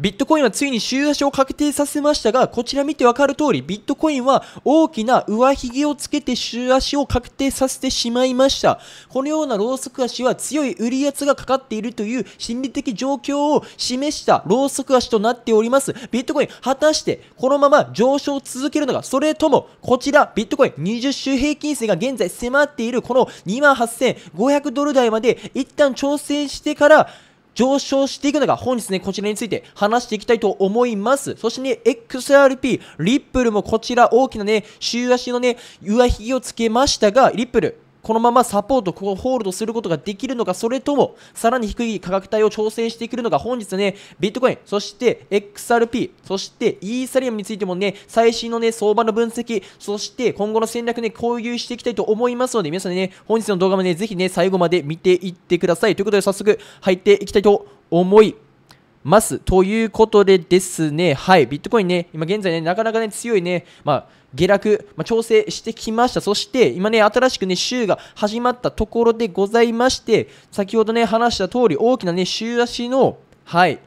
ビットコインはついに週足を確定させましたが、こちら見てわかる通り、ビットコインは大きな上髭をつけて週足を確定させてしまいました。このようなローソク足は強い売り圧がかかっているという心理的状況を示したローソク足となっております。ビットコイン、果たしてこのまま上昇を続けるのか、それとも、こちら、ビットコイン20周平均線が現在迫っているこの28,500ドル台まで一旦調整してから、上昇していくのが本日ね、こちらについて話していきたいと思います。そしてね、XRP、リップルもこちら大きなね、週足のね、上髭をつけましたが、リップル、このままサポート、ここをホールドすることができるのか、それとも、さらに低い価格帯を調整してくるのか、本日ね、ビットコイン、そして XRP、そしてイーサリアムについてもね、最新のね、相場の分析、そして今後の戦略ね、共有していきたいと思いますので、皆さんね、本日の動画もね、ぜひね、最後まで見ていってください。ということで、早速、入っていきたいと思います。ます。ということでですね、はい、ビットコインね、今現在ね、なかなかね、強いね、まあ、下落、まあ、調整してきました。そして、今ね、新しくね、週が始まったところでございまして、先ほどね、話した通り、大きなね、週足の、はい、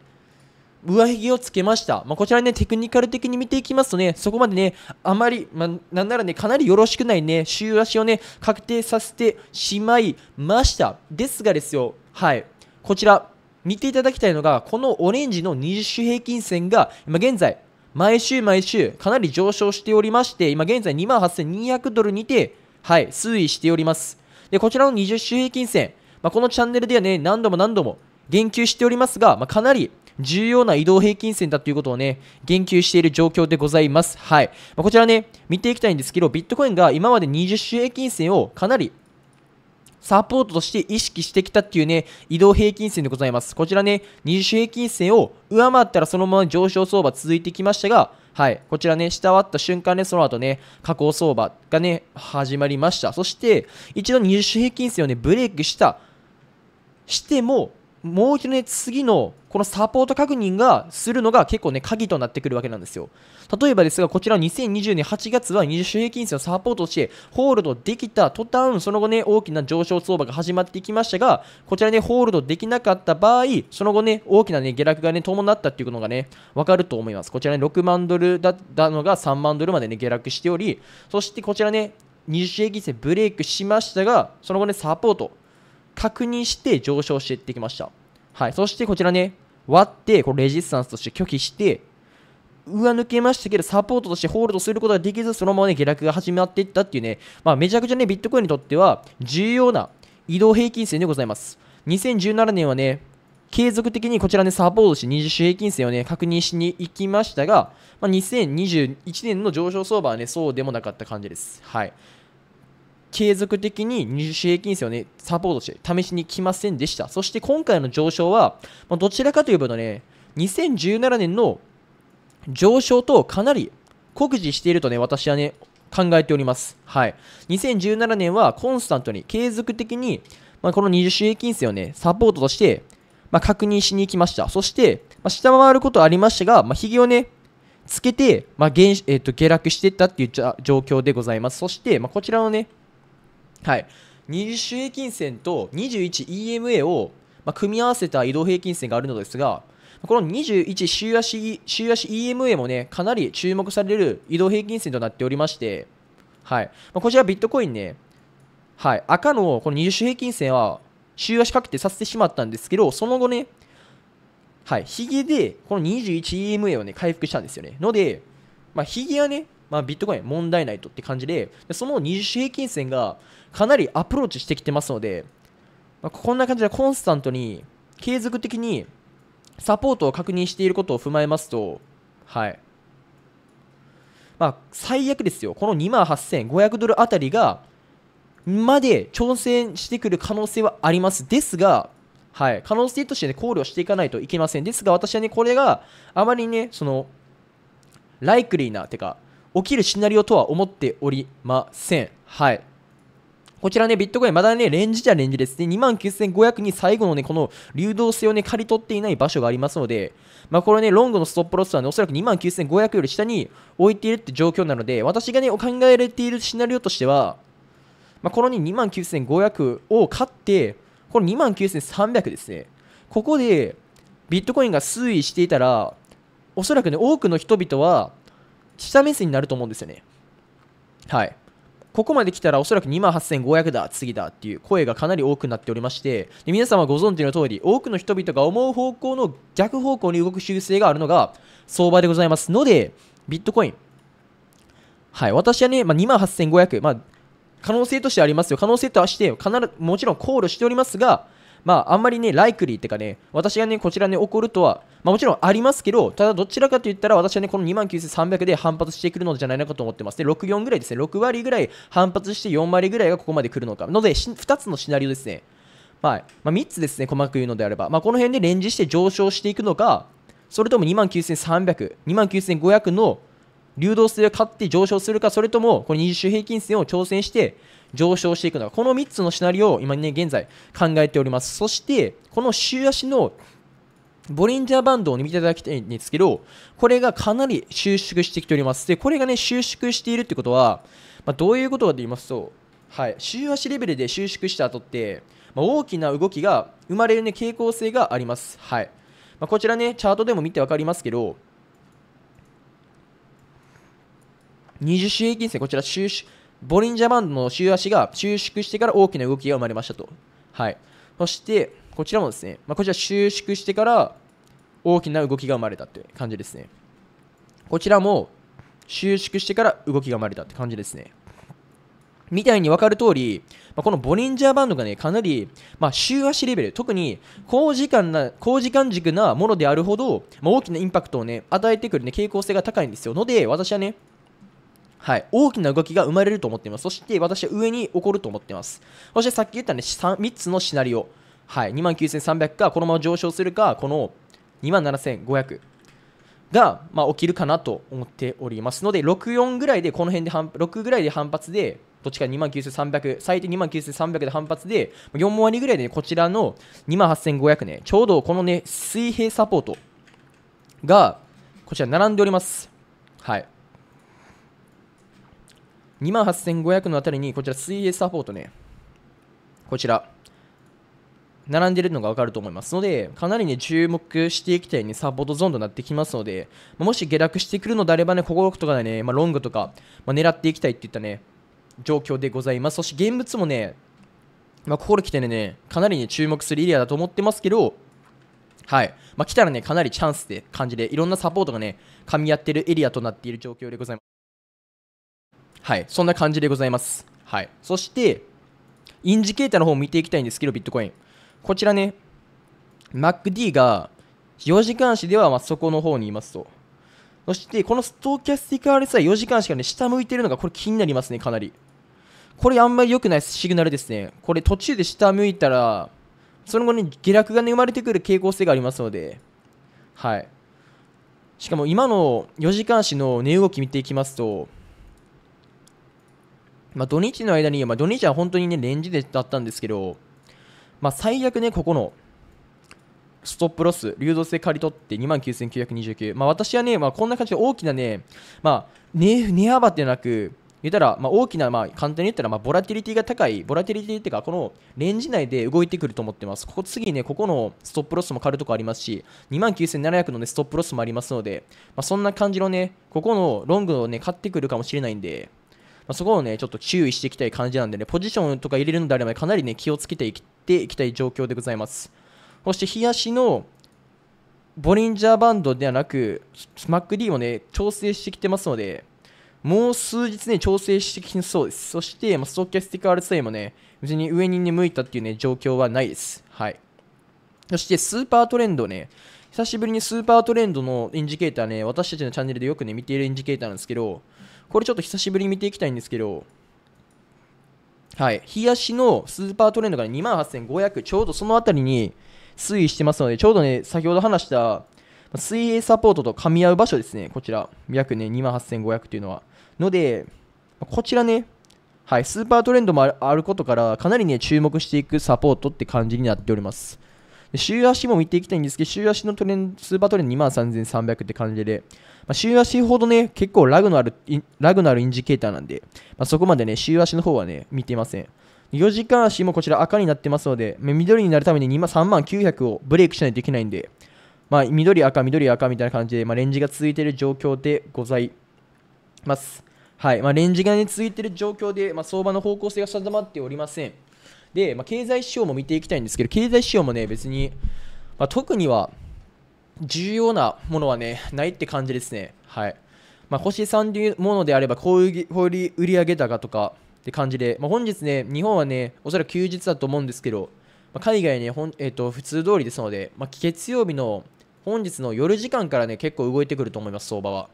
上髭をつけました。まあ、こちらね、テクニカル的に見ていきますとね、そこまでね、あまり、まあ、なんならね、かなりよろしくないね、週足をね、確定させてしまいました。ですがですよ、はい、こちら、見ていただきたいのがこのオレンジの20周平均線が今現在毎週毎週かなり上昇しておりまして今現在28,200ドルにてはい推移しておりますでこちらの20周平均線、まあ、このチャンネルではね何度も何度も言及しておりますが、まあ、かなり重要な移動平均線だということをね、言及している状況でございます。はい。まあ、こちらね、見ていきたいんですけど、ビットコインが今まで20周平均線をかなりサポートとして意識してきたっていうね、移動平均線でございます。こちらね、20平均線を上回ったらそのまま上昇相場続いてきましたが、はい、こちらね、下割った瞬間ね、その後ね、下降相場がね、始まりました。そして、一度20平均線をね、ブレイクした、しても、もう一度ね、次のこのサポート確認がするのが結構ね、鍵となってくるわけなんですよ。例えばですが、こちら2020年8月は20周平均線をサポートしてホールドできた途端、その後ね、大きな上昇相場が始まっていきましたが、こちらね、ホールドできなかった場合、その後ね、大きなね、下落がね、伴ったっていうのがね、わかると思います。こちらね、6万ドルだったのが3万ドルまでね、下落しており、そしてこちらね、20周平均線ブレイクしましたが、その後ね、サポート、確認して上昇していってきました。はい。そしてこちらね、割って、これレジスタンスとして拒否して、上抜けましたけど、サポートとしてホールドすることができず、そのままね、下落が始まっていったっていうね、まあ、めちゃくちゃね、ビットコインにとっては、重要な移動平均線でございます。2017年はね、継続的にこちらね、サポートして20周平均線をね、確認しに行きましたが、まあ、2021年の上昇相場はね、そうでもなかった感じです。はい。継続的に20種平均線をね、サポートして試しに来ませんでした。そして今回の上昇は、まあ、どちらかというとね、2017年の上昇とかなり酷似しているとね、私はね、考えております。はい。2017年はコンスタントに継続的に、まあ、この20種平均線をね、サポートとして、まあ、確認しに行きました。そして、まあ、下回ることはありましたが、まあ、ヒゲをね、つけて、まあ減えー、と下落していったっていう状況でございます。そして、まあ、こちらのね、はい、20周平均線と 21EMA を、まあ、組み合わせた移動平均線があるのですがこの21週足週足 EMA もねかなり注目される移動平均線となっておりまして、はいまあ、こちらビットコインね、はい、赤のこの20週平均線は週足かけてさせてしまったんですけどその後ねはい、ヒゲでこの 21EMA をね回復したんですよね。ので、まあ、ヒゲはね、まあ、ビットコイン問題ないとって感じでその二次平均線がかなりアプローチしてきてますので、まあ、こんな感じでコンスタントに継続的にサポートを確認していることを踏まえますと、はいまあ、最悪ですよ、この2万8500ドルあたりがまで挑戦してくる可能性はあります。ですが、はい、可能性としてね、考慮していかないといけません。ですが、私はね、これがあまりね、その、ライクリーな、てか、起きるシナリオとは思っておりません。はい。こちらね、ビットコイン、まだね、レンジじゃレンジですね。29,500に最後のね、この流動性をね、刈り取っていない場所がありますので、まあ、これね、ロングのストップロスはね、おそらく29,500より下に置いているって状況なので、私がね、お考えられているシナリオとしては、まあ、このね、29,500を買って、この29,300ですね。ここで、ビットコインが推移していたら、おそらくね、多くの人々は、下目線になると思うんですよね。はい。ここまで来たらおそらく2 8500だ、次だっていう声がかなり多くなっておりまして、で皆様ご存知の通り、多くの人々が思う方向の逆方向に動く習性があるのが相場でございますので、ビットコイン。はい、私はね、まあ、2 8500、まあ、可能性としてありますよ。可能性として必ず、もちろん考慮しておりますが、まあ、あんまりね、ライクリーってかね、私がね、こちらに、ね、起こるとは、まあ、もちろんありますけど、ただどちらかと言ったら、私はね、この29,300で反発してくるのじゃないのかと思ってます。で、6、4ぐらいですね、6割ぐらい反発して4割ぐらいがここまで来るのか。ので、2つのシナリオですね。はいまあ、3つですね、細かく言うのであれば、まあ、この辺でレンジして上昇していくのか、それとも29,300、29,500の流動性を買って上昇するか、それともこの20周平均線を挑戦して、上昇していくのかこの3つのシナリオを今ね現在考えておりますそしてこの週足のボリンジャーバンドを見ていただきたいんですけど、これがかなり収縮してきております。で、これがね、収縮しているってことは、まあ、どういうことかと言いますと、はい、週足レベルで収縮した後って、まあ、大きな動きが生まれる、ね、傾向性があります。はいまあ、こちらね、チャートでも見て分かりますけど、20周平均線、こちら収縮、ボリンジャーバンドの週足が収縮してから大きな動きが生まれましたと。はい、そして、こちらもですね、まあ、こちら収縮してから大きな動きが生まれたという感じですね。こちらも収縮してから動きが生まれたって感じですね。みたいに分かる通り、まあ、このボリンジャーバンドがね、かなり、まあ、週足レベル、特に高時間な、高時間軸なものであるほど、まあ、大きなインパクトをね、与えてくるね、傾向性が高いんですよ。ので、私はね、はい、大きな動きが生まれると思っています。そして私は上に起こると思っています。そしてさっき言ったね 3, 3つのシナリオ、はい、29,300かこのまま上昇するか、この27,500が、まあ、起きるかなと思っておりますので、64ぐらいでこの辺で反6ぐらいで反発で、どっちか29,300、最低29,300で反発で、4割ぐらいで、ね、こちらの28,500ね、ちょうどこのね、水平サポートが、こちら並んでおります。はい。28,500のあたりに、こちら水泳サポートね、こちら、並んでるのが分かると思いますので、かなりね、注目していきたいね、サポートゾーンとなってきますので、もし下落してくるのであればね、こ心とかでね、まあ、ロングとか、まあ、狙っていきたいっていったね、状況でございます。そして現物もね、まあ、心来てね、かなりね、注目するエリアだと思ってますけど、はい。まあ、来たらね、かなりチャンスって感じで、いろんなサポートがね、噛み合ってるエリアとなっている状況でございます。はいそんな感じでございますはいそしてインジケーターの方を見ていきたいんですけどビットコインこちらね MacD が4時間足ではまそこの方にいますとそしてこのストーキャスティック RSI4 時間足がね下向いてるのがこれ気になりますねかなりこれあんまり良くないシグナルですねこれ途中で下向いたらその後に下落がね生まれてくる傾向性がありますのではいしかも今の4時間足の値動き見ていきますとまあ、土日の間に、まあ、土日は本当にね、レンジでだったんですけど、まあ、最悪ね、ここのストップロス、流動性借り取って29,929、まあ、私はね、まあ、こんな感じで大きなね、まあ、値、ね、幅でなく、言ったら、まあ、大きな、まあ、簡単に言ったら、まあ、ボラティリティが高い、ボラティリティっていうか、このレンジ内で動いてくると思ってます。ここ次ね、ここのストップロスも刈るとこありますし、29,700の、ね、ストップロスもありますので、まあ、そんな感じのね、ここのロングをね、買ってくるかもしれないんで、あ、そこをねちょっと注意していきたい感じなんでねポジションとか入れるのであればかなりね気をつけていきていきたい状況でございますそして日足のボリンジャーバンドではなく m マック D もね調整してきてますのでもう数日ね調整してきそうですそして、まあ、ストキャスティック RSI もね別に上に、向いたっていうね状況はないですはいそしてスーパートレンドね久しぶりにスーパートレンドのインジケーターね、私たちのチャンネルでよくね、見ているインジケーターなんですけど、これちょっと久しぶりに見ていきたいんですけど、はい、日足のスーパートレンドが、28,500ちょうどその辺りに推移してますのでちょうどね先ほど話した水泳サポートと噛み合う場所ですねこちら約ね28,500というのはのでこちらねはい、スーパートレンドもあることからかなりね注目していくサポートって感じになっております週足も見ていきたいんですけど、週足のトレンド、スーパートレンド23,300って感じで、まあ、週足ほどね、結構ラグのある、ラグのあるインジケーターなんで、まあ、そこまでね、週足の方はね、見ていません。4時間足もこちら赤になってますので、緑になるために3万900をブレイクしないといけないんで、まあ、緑赤、緑赤みたいな感じで、まあ、レンジが続いている状況でございます。はいまあ、レンジが、ね、続いている状況で、ま相場の方向性が定まっておりません。で、まあ、経済指標も見ていきたいんですけど、経済指標もね、別に、まあ、特には重要なものはね、ないって感じですね。はい。まあ、星3というものであれば、小売売上高とかって感じで、まあ、本日ね、日本はね、おそらく休日だと思うんですけど、まあ、海外ね、ほんえー、と普通通りですので、まあ、月曜日の本日の夜時間からね、結構動いてくると思います、相場は。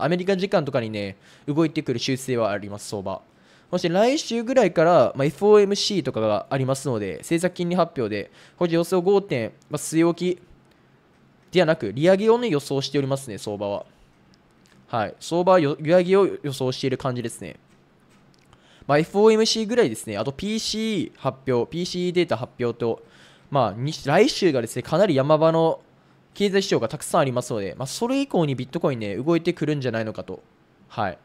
アメリカ時間とかにね、動いてくる修正はあります、相場。もし来週ぐらいから、まあ、FOMC とかがありますので、政策金利発表で、これ予想5点、まあ、据え置きではなく、利上げを、ね、予想しておりますね、相場は。はい、相場は利上げを予想している感じですね。まあ、FOMC ぐらいですね、あと p c 発表、p c データ発表と、まあ、来週がですね、かなり山場の経済指標がたくさんありますので、まあ、それ以降にビットコインね、動いてくるんじゃないのかと。はい。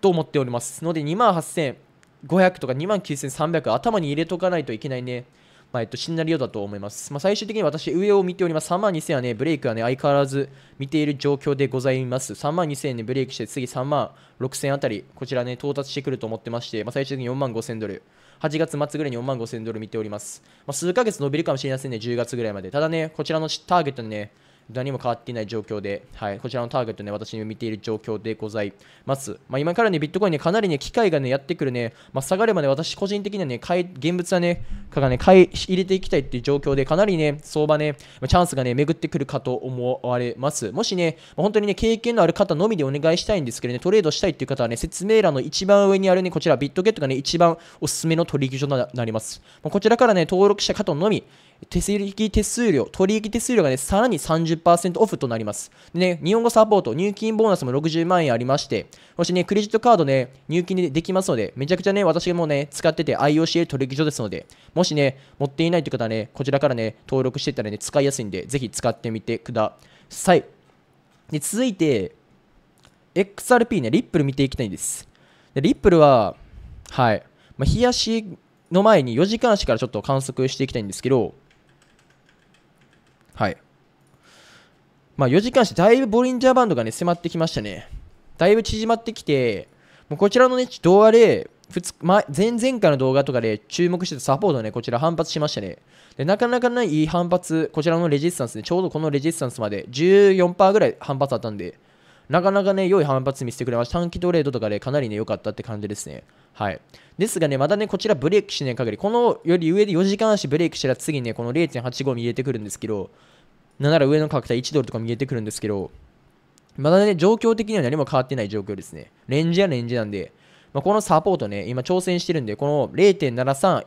と思っておりますので2万8500とか2万9300頭に入れとかないといけないねまあ、えっと、シナリオだと思います。まあ、最終的に私、上を見ております。3万2000はね、ブレイクはね、相変わらず見ている状況でございます。3万2000でブレイクして、次3万6000あたり、こちらね、到達してくると思ってまして、まあ、最終的に4万5000ドル。8月末ぐらいに4万5000ドル見ております。まあ、数ヶ月伸びるかもしれませんね、10月ぐらいまで。ただね、こちらのターゲットにね、何も変わっていない状況で、はい、こちらのターゲットね、私に見ている状況でございます。まあ、今からね、ビットコインね、かなりね、機械がね、やってくるね、まあ、下がるまで私個人的にはね、買い、現物はね、かがね、買い入れていきたいっていう状況で、かなりね、相場ね、チャンスがね、巡ってくるかと思われます。もしね、まあ、本当にね、経験のある方のみでお願いしたいんですけどね、トレードしたいっていう方はね、説明欄の一番上にあるね、こちら、ビットゲットがね、一番おすすめの取引所になります。まあ、こちらからね、登録した方のみ、手引手数料、取引手数料がね、さらに30%オフとなります。でね、日本語サポート、入金ボーナスも60万円ありまして、そしてね、クレジットカードね、入金でできますので、めちゃくちゃね、私もね、使ってて i o c A. 取引所ですので、もしね、持っていないという方はね、こちらからね、登録してたらね、使いやすいんで、ぜひ使ってみてください。で、続いて、XRP ね、リップル見ていきたいんです。でリップルは、はい、まあ、日足の前に4時間足からちょっと観測していきたいんですけど、はいまあ4時間してだいぶボリンジャーバンドがね迫ってきましたねだいぶ縮まってきてもうこちらのね動画で前前々回の動画とかで注目してたサポートね、こちら反発しましたね。で、なかなかないい反発、こちらのレジスタンスね、ちょうどこのレジスタンスまで14%ぐらい反発あったんで、なかなかね、良い反発見せてくれました。短期トレードとかで、かなりね、良かったって感じですね。はい。ですがね、またね、こちらブレイクしない限り、このより上で4時間足ブレイクしたら次ね、この0.85見入れてくるんですけど、なんなら上の価格帯1ドルとか見えてくるんですけど、まだね、状況的には何も変わってない状況ですね。レンジはレンジなんで、まあ、このサポートね、今挑戦してるんで、この0.73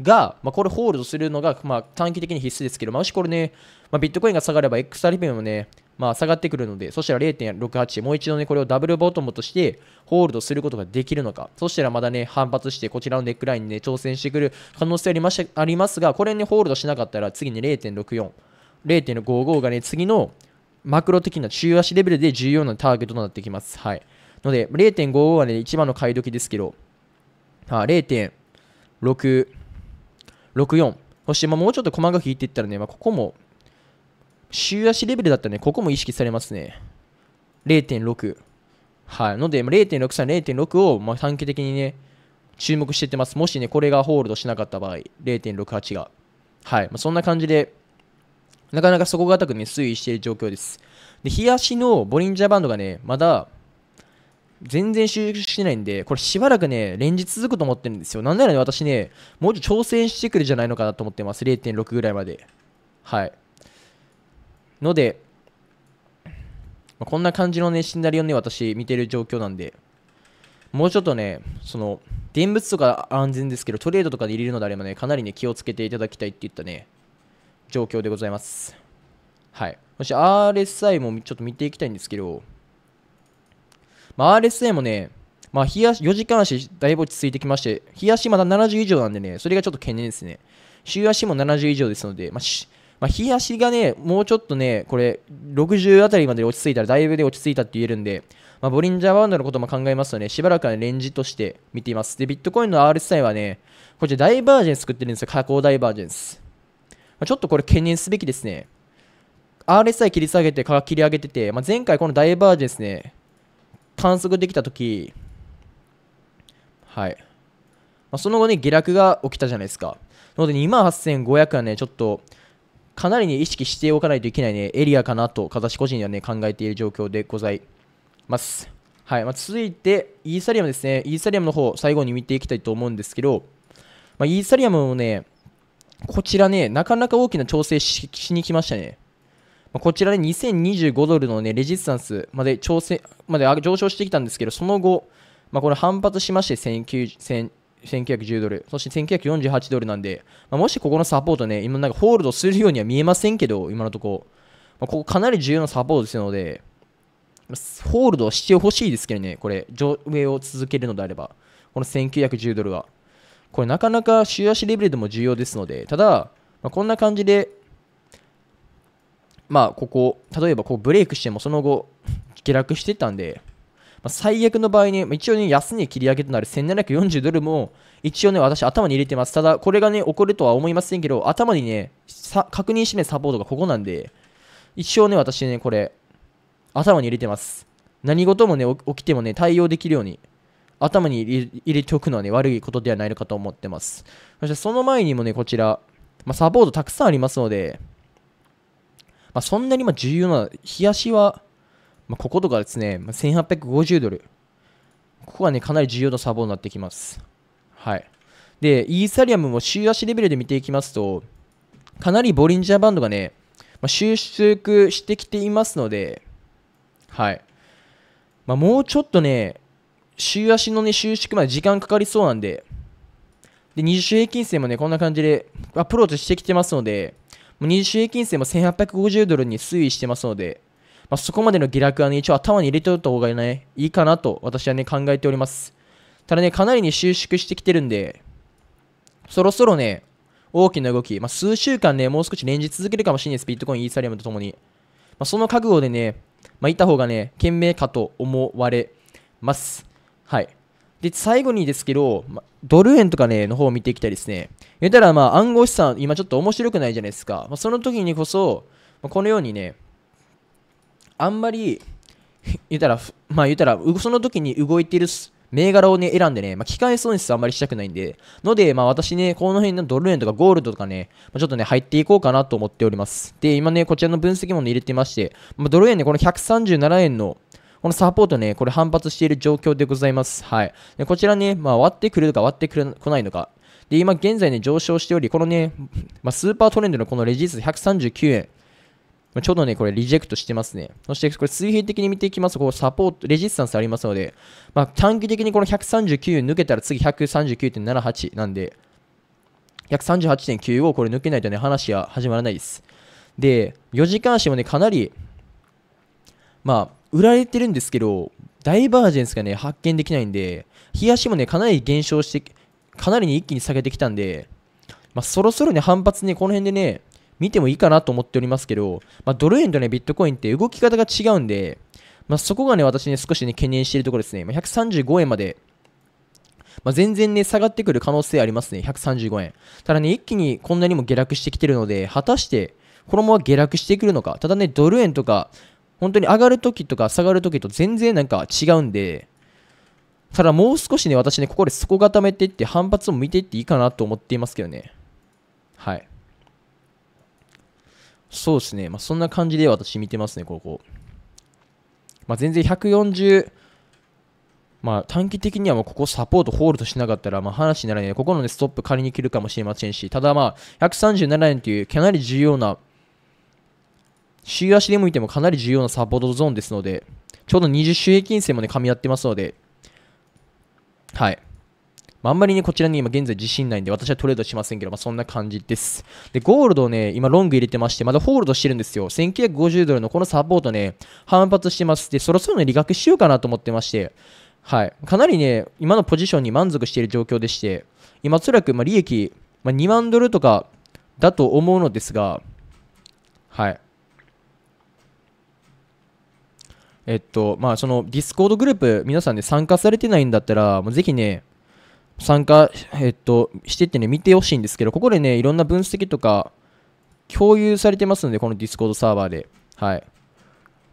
が、まあ、これホールドするのが、まあ、短期的に必須ですけど、まあ、もしこれね、まあ、ビットコインが下がれば XRP もね、まあ、下がってくるので、そしたら0.68、もう一度ね、これをダブルボトムとしてホールドすることができるのか、そしたらまだね、反発して、こちらのネックラインにね、挑戦してくる可能性ありましありますが、これね、ホールドしなかったら、次に0.64。0.55がね、次のマクロ的な中足レベルで重要なターゲットとなってきます。はい。ので、0.55はね、一番の買い時ですけど、は0.6、64。そして、まあ、もうちょっと細かく引いていったらね、まあ、ここも、週足レベルだったらね、ここも意識されますね。0.6。はい。ので、0.63、0.6を、まあ、短期的にね、注目していってます。もしね、これがホールドしなかった場合、0.68が。はい。まあ、そんな感じで、なかなか底堅くね、推移している状況です。で、冷やしのボリンジャーバンドがね、まだ、全然収縮してないんで、これしばらくね、連日続くと思ってるんですよ。なんならね、私ね、もうちょっと挑戦してくるじゃないのかなと思ってます。0.6ぐらいまで。はい。ので、まあ、こんな感じのね、シナリオね、私見てる状況なんで、もうちょっとね、その、現物とか安全ですけど、トレードとかで入れるのであればね、かなりね、気をつけていただきたいって言ったね、状況でございます。はい。もし RSI もちょっと見ていきたいんですけど、まあ、RSI もね、まあ、日足、4時間足、だいぶ落ち着いてきまして、日足まだ70以上なんでね、それがちょっと懸念ですね。週足も70以上ですので、まあ、まあ、日足がね、もうちょっとね、これ、60あたりまで落ち着いたら、だいぶで落ち着いたって言えるんで、まあ、ボリンジャーバウンドのことも考えますとね、しばらくはレンジとして見ています。で、ビットコインの RSI はね、こちらダイバージェンス作ってるんですよ、加工ダイバージェンス。ちょっとこれ懸念すべきですね。RSI 切り下げて、価格切り上げてて、まあ、前回このダイバージですね、観測できたとき、はい。まあ、その後ね、下落が起きたじゃないですか。なので28,500はね、ちょっと、かなりね、意識しておかないといけないね、エリアかなと、私個人ではね、考えている状況でございます。はい。まあ、続いて、イーサリアムですね。イーサリアムの方、最後に見ていきたいと思うんですけど、まあ、イーサリアムもね、こちらね、なかなか大きな調整しに来ましたね。まあ、こちらで、ね、2025ドルの、ね、レジスタンスまで調整まで上昇してきたんですけど、その後、まあ、これ反発しまして1910、1910ドル、そして1948ドルなんで、まあ、もしここのサポートね、今なんかホールドするようには見えませんけど、今のところ、まあ、ここかなり重要なサポートですので、ホールドしてほしいですけどね、これ、上上を続けるのであれば、この1910ドルは。これなかなか週足レベルでも重要ですので、ただ、まあ、こんな感じで、まあ、ここ、例えばこうブレイクしてもその後、下落してたんで、まあ、最悪の場合に、一応ね、安値切り上げとなる1740ドルも、一応ね、私頭に入れてます。ただ、これがね、起こるとは思いませんけど、頭にね、確認しない。サポートがここなんで、一応ね、私ね、これ、頭に入れてます。何事もね、起きてもね、対応できるように頭に入れておくのはね、悪いことではないのかと思ってます。そしてその前にもね、こちら、まあ、サポートたくさんありますので、まあ、そんなにま重要な、冷やしは、まあ、こことかですね、ま1850ドル。ここはね、かなり重要なサポートになってきます。はい。で、イーサリアムも週足レベルで見ていきますと、かなりボリンジャーバンドがね、まあ、収縮してきていますので、はい。まあ、もうちょっとね、週足のね、収縮まで時間かかりそうなんで、で、20周平均線もね、こんな感じでアプローチしてきてますので、も20周平均線も1850ドルに推移してますので、まあ、そこまでの下落はね、一応頭に入れておいた方がね、いいかなと私はね、考えております。ただね、かなりに収縮してきてるんで、そろそろね、大きな動き、まあ、数週間ね、もう少し連日続けるかもしれないです。ビットコイン、イーサリアムとともに。まあ、その覚悟でね、まあ、いた方がね、賢明かと思われます。はい。で、最後にですけど、ま、ドル円とかね、の方を見ていきたいですね。言ったら、まあ、暗号資産、今ちょっと面白くないじゃないですか。まあ、その時にこそ、まあ、このようにね、あんまり、言ったら、まあ言ったら、その時に動いている銘柄をね、選んでね、まあ、機械損失あんまりしたくないんで、ので、まあ私ね、この辺のドル円とかゴールドとかね、まあ、ちょっとね、入っていこうかなと思っております。で、今ね、こちらの分析もね、入れてまして、まあ、ドル円ね、この137円のこのサポートね、これ反発している状況でございます。はい。でこちらね、まあ、割ってくるか割ってくる来ないのか。で、今現在ね、上昇しており、このね、まあ、スーパートレンドのこのレジス139円。ちょうどね、これリジェクトしてますね。そして、これ水平的に見ていきますと、こうサポート、レジスタンスありますので、まあ、短期的にこの139円抜けたら次139.78なんで、138.95これ抜けないとね、話は始まらないです。で、4時間足もね、かなり、まあ、売られてるんですけど、ダイバージェンスがね、発見できないんで、冷やしもね、かなり減少して、かなりに一気に下げてきたんで、まあ、そろそろね、反発ね、この辺でね、見てもいいかなと思っておりますけど、まあ、ドル円とね、ビットコインって動き方が違うんで、まあ、そこがね、私ね、少しね、懸念しているところですね。まあ、135円まで、まあ、全然ね、下がってくる可能性ありますね。135円。ただね、一気にこんなにも下落してきてるので、果たして、このまま下落してくるのか。ただね、ドル円とか、本当に上がるときとか下がるときと全然なんか違うんで、ただもう少しね、私ね、ここで底固めていって、反発を見ていっていいかなと思っていますけどね。はい。そうですね。まあ、そんな感じで私見てますね、ここ。まあ、全然140、まあ、短期的にはもうここサポートホールドしなかったら、まあ、話にならない、ここの、ね、ストップ仮に切るかもしれませんし、ただまあ、137円というかなり重要な週足で向いてもかなり重要なサポートゾーンですので、ちょうど20周平均線もね、噛み合ってますので、はい。まあ、あんまりね、こちらに今現在自信ないんで、私はトレードしませんけど、まあ、そんな感じです。で、ゴールドね、今ロング入れてまして、まだホールドしてるんですよ。1950ドルのこのサポートね、反発してます。で、そろそろね、利確しようかなと思ってまして、はい。かなりね、今のポジションに満足している状況でして、今、おそらく、ま利益、まあ、2万ドルとかだと思うのですが、はい。えっと、まあ、そのディスコードグループ、皆さんで、ね、参加されてないんだったら、もうぜひね、参加、えっと、してってね、見てほしいんですけど、ここでね、いろんな分析とか、共有されてますので、このディスコードサーバーで。はい。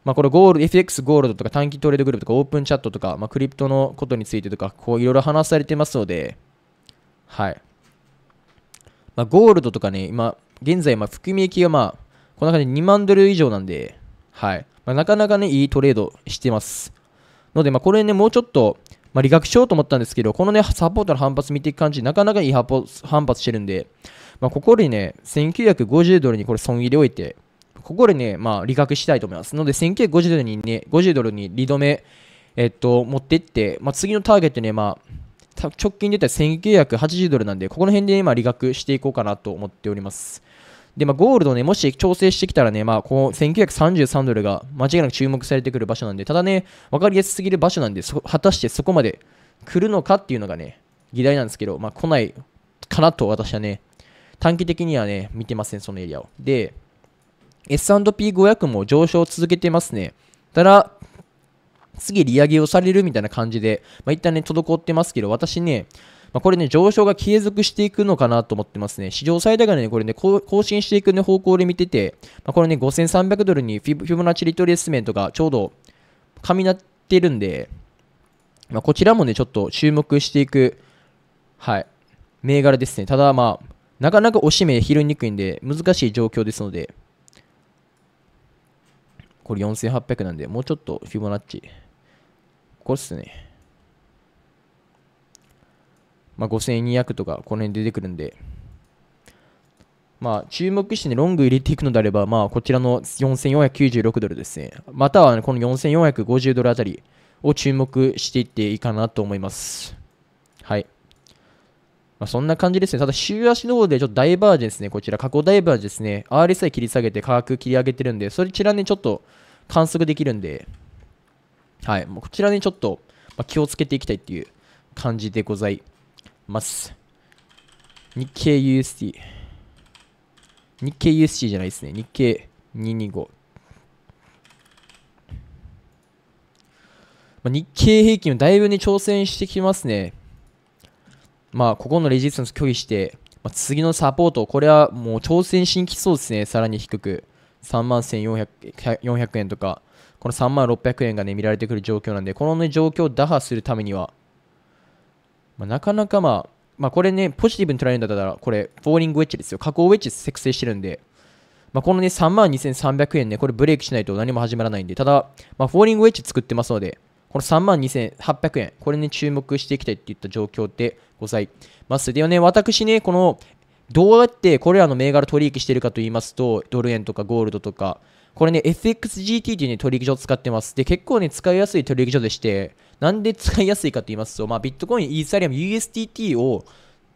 まあ、これ、ゴール、FX ゴールドとか、短期トレードグループとか、オープンチャットとか、まあ、クリプトのことについてとか、こう、いろいろ話されてますので、はい。まあ、ゴールドとかね、今、現在、まあ、含み益がまあ、こんな感じで2万ドル以上なんで、はい。まあ、なかなかね、いいトレードしてます。ので、まあ、これね、もうちょっと、まあ、理学しようと思ったんですけど、このね、サポートの反発見ていく感じ、なかなかいい反発してるんで、まあ、ここでね、1950ドルにこれ損切り置いて、ここでね、まあ、利確したいと思います。ので、1950ドルにね、50ドルに2止め、えっと、持っていって、まあ、次のターゲットね、まあ、直近で言ったら1980ドルなんで、ここの辺で、ね、まあ、利確していこうかなと思っております。で、まあ、ゴールドね、もし調整してきたらね、まあ、この1933ドルが間違いなく注目されてくる場所なんで、ただね、分かりやすすぎる場所なんで、果たしてそこまで来るのかっていうのがね、議題なんですけど、まあ、来ないかなと私はね、短期的にはね、見てません、ね、そのエリアを。で、S&P500 も上昇を続けてますね。ただ、次利上げをされるみたいな感じで、まあ、一旦ね、滞ってますけど、私ね、まあ、これね、上昇が継続していくのかなと思ってますね。史上最大がね、これね、更新していく、ね、方向で見てて、まあ、これね、5300ドルにフィボナッチリトレースメントがちょうど、かみなってるんで、まあ、こちらもね、ちょっと注目していく、はい、銘柄ですね。ただ、まあ、なかなかおしめ拾いにくいんで、難しい状況ですので、これ4800なんで、もうちょっとフィボナッチ。これっすね。まあ、5200とかこの辺出てくるんで、まあ、注目して、ね、ロング入れていくのであれば、まあ、こちらの4496ドルですね、または、ね、この4450ドルあたりを注目していっていいかなと思います。はい。まあ、そんな感じですね。ただ、週足の方でちょっとダイバージェンスね、こちら、過去ダイバージェンね、RSI 切り下げて価格切り上げてるんで、そちらね、ちょっと観測できるんで、はい、もうこちらね、ちょっと気をつけていきたいっていう感じでございます。ます。日経 USD。日経 USD じゃないですね。日経225。まあ、日経平均をだいぶね、挑戦してきますね。まあ、ここのレジスタンス拒否して、まあ、次のサポート、これはもう挑戦しにきそうですね。さらに低く。3万1400円とか、この3万600円がね、見られてくる状況なんで、この、ね、状況を打破するためには、まあ、なかなかまあ、まあ、これね、ポジティブに捉えるんだったら、これ、フォーリングウェッジですよ。加工ウェッジ作成してるんで、まあ、このね、32,300円ね、これブレイクしないと何も始まらないんで、ただ、まあ、フォーリングウェッジ作ってますので、この32,800円、これに、ね、注目していきたいっていった状況でございます。ではね、私ね、この、どうやってこれらの銘柄取引してるかと言いますと、ドル円とかゴールドとか、これね、FXGT という、ね、取引所を使ってます。で、結構ね、使いやすい取引所でして、なんで使いやすいかと言いますと、まあ、ビットコイン、イーサリアム、USDT を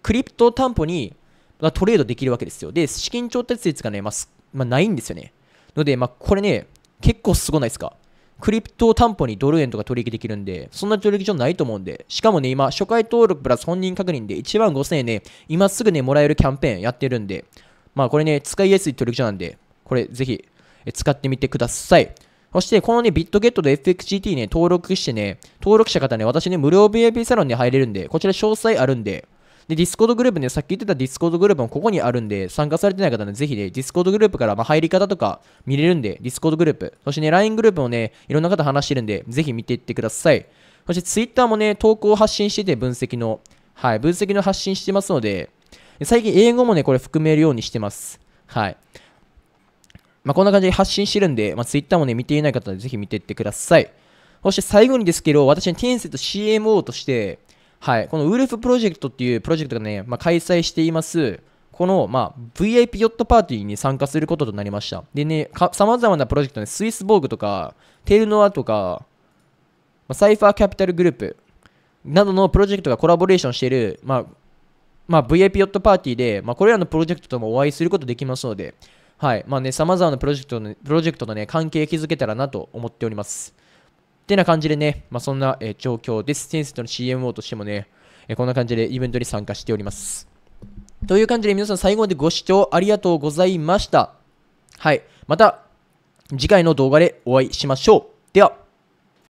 クリプト担保に、まあ、トレードできるわけですよ。で、資金調達率がね、まあ、まあ、ないんですよね。ので、まあ、これね、結構すごないですか。クリプト担保にドル円とか取引できるんで、そんな取引所ないと思うんで、しかもね、今、初回登録プラス本人確認で1万5000円ね、今すぐね、もらえるキャンペーンやってるんで、まあこれね、使いやすい取引所なんで、これぜひ使ってみてください。そして、このね、ビットゲットと FXGT ね、登録してね、登録者方ね、私ね、無料 VIP サロンに入れるんで、こちら詳細あるんで、で、ディスコードグループね、さっき言ってたディスコードグループもここにあるんで、参加されてない方ね、ぜひね、ディスコードグループから、まあ、入り方とか見れるんで、ディスコードグループ、そしてね、LINE グループもね、いろんな方話してるんで、ぜひ見ていってください。そして Twitter もね、投稿を発信してて、分析の、はい、分析の発信してますので、最近英語もね、これ含めるようにしてます。はい。まあ、こんな感じで発信してるんで、まあ、Twitter もね、見ていない方はぜひ見ていってください。そして最後にですけど、私ね、テンセント CMO として、はい、このウルフプロジェクトっていうプロジェクトがね、まあ、開催しています、この、まあ、VIP ヨットパーティーに参加することとなりました。でね、さまざまなプロジェクトね、スイスボーグとか、テルノアとか、まあ、サイファーキャピタルグループなどのプロジェクトがコラボレーションしている、まあ、まあ、VIP ヨットパーティーで、まあ、これらのプロジェクトともお会いすることできますので、はい。まあね、様々なプロジェクトの、プロジェクトのね、関係築けたらなと思っております。ってな感じでね、まあ、そんな、えー、状況です。テンセントの CMO としてもね、えー、こんな感じでイベントに参加しております。という感じで皆さん最後までご視聴ありがとうございました。はい。また次回の動画でお会いしましょう。では。